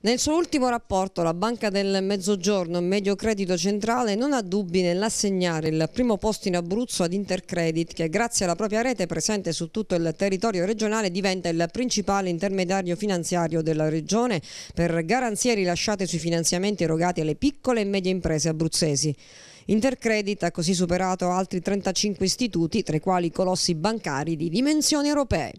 Nel suo ultimo rapporto la Banca del Mezzogiorno Medio Credito Centrale non ha dubbi nell'assegnare il primo posto in Abruzzo ad Intercredit che grazie alla propria rete presente su tutto il territorio regionale diventa il principale intermediario finanziario della regione per garanzie rilasciate sui finanziamenti erogati alle piccole e medie imprese abruzzesi. Intercredit ha così superato altri 35 istituti, tra i quali colossi bancari di dimensioni europee.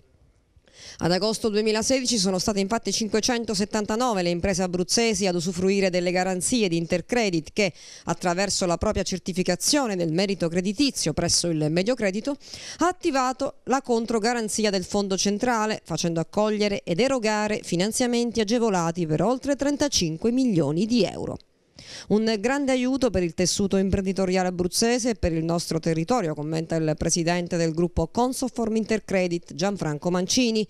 Ad agosto 2016 sono state infatti 579 le imprese abruzzesi ad usufruire delle garanzie di Intercredit che, attraverso la propria certificazione del merito creditizio presso il Mediocredito, ha attivato la controgaranzia del Fondo Centrale, facendo accogliere ed erogare finanziamenti agevolati per oltre 35 milioni di euro. Un grande aiuto per il tessuto imprenditoriale abruzzese e per il nostro territorio, commenta il presidente del gruppo Consoform Intercredit Gianfranco Mancini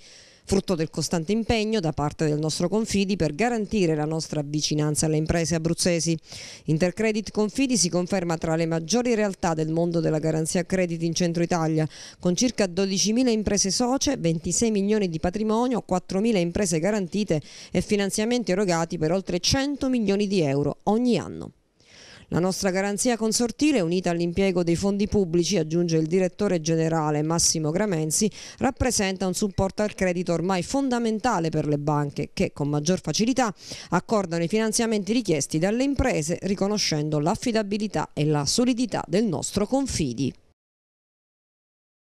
frutto del costante impegno da parte del nostro Confidi per garantire la nostra vicinanza alle imprese abruzzesi. Intercredit Confidi si conferma tra le maggiori realtà del mondo della garanzia credit in centro Italia, con circa 12.000 imprese socie, 26 milioni di patrimonio, 4.000 imprese garantite e finanziamenti erogati per oltre 100 milioni di euro ogni anno. La nostra garanzia consortile, unita all'impiego dei fondi pubblici, aggiunge il direttore generale Massimo Gramenzi, rappresenta un supporto al credito ormai fondamentale per le banche che con maggior facilità accordano i finanziamenti richiesti dalle imprese riconoscendo l'affidabilità e la solidità del nostro confidi.